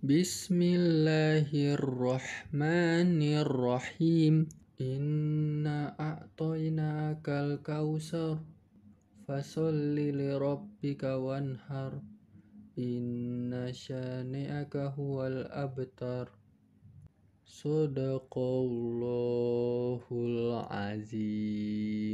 Bismillahirrahmanirrahim. Inna a'toyna kal kausar. Fasolli li rabbika wanhar. Inna syani'aka huwal abtar. Sadaqallahul azim.